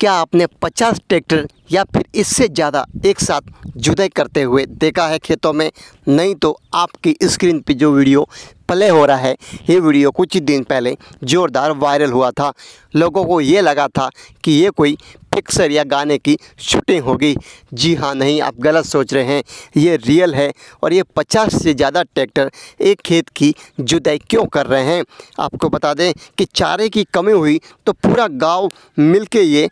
क्या आपने पचास ट्रैक्टर या फिर इससे ज़्यादा एक साथ जुदाई करते हुए देखा है खेतों में नहीं तो आपकी स्क्रीन पर जो वीडियो प्ले हो रहा है ये वीडियो कुछ ही दिन पहले ज़ोरदार वायरल हुआ था लोगों को ये लगा था कि ये कोई पिक्चर या गाने की शूटिंग होगी जी हाँ नहीं आप गलत सोच रहे हैं ये रियल है और ये 50 से ज़्यादा ट्रैक्टर एक खेत की जुदाई क्यों कर रहे हैं आपको बता दें कि चारे की कमी हुई तो पूरा गांव मिलके ये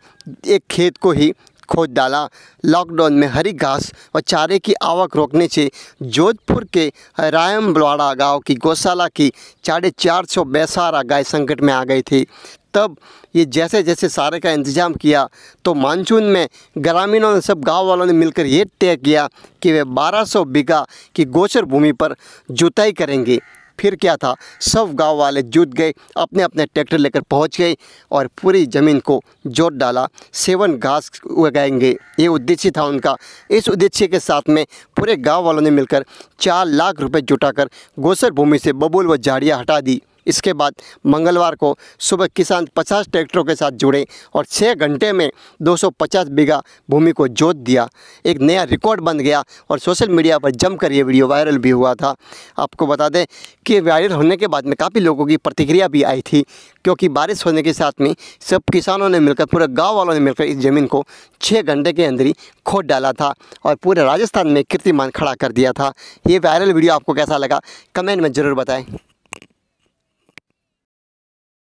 एक खेत को ही खोद डाला लॉकडाउन में हरी घास व चारे की आवक रोकने से जोधपुर के रायमलवाड़ा गांव की गौशाला की साढ़े चार सौ बेसारा गाय संकट में आ गई थी तब ये जैसे जैसे सारे का इंतज़ाम किया तो मानसून में ग्रामीणों ने सब गांव वालों ने मिलकर ये तय किया कि वे 1200 बीघा की गोचर भूमि पर जुताई करेंगे फिर क्या था सब गांव वाले जुट गए अपने अपने ट्रैक्टर लेकर पहुंच गए और पूरी ज़मीन को जोत डाला सेवन घास उगाएंगे ये उद्देश्य था उनका इस उद्देश्य के साथ में पूरे गांव वालों ने मिलकर चार लाख रुपए जुटाकर गोसर भूमि से बबूल व झाड़ियाँ हटा दी इसके बाद मंगलवार को सुबह किसान 50 ट्रैक्टरों के साथ जुड़े और 6 घंटे में 250 बीघा भूमि को जोत दिया एक नया रिकॉर्ड बन गया और सोशल मीडिया पर जमकर ये वीडियो वायरल भी हुआ था आपको बता दें कि वायरल होने के बाद में काफ़ी लोगों की प्रतिक्रिया भी आई थी क्योंकि बारिश होने के साथ में सब किसानों ने मिलकर पूरे गाँव वालों ने मिलकर इस ज़मीन को छः घंटे के अंदर ही खोद डाला था और पूरे राजस्थान में कीर्तिमान खड़ा कर दिया था ये वायरल वीडियो आपको कैसा लगा कमेंट में ज़रूर बताएं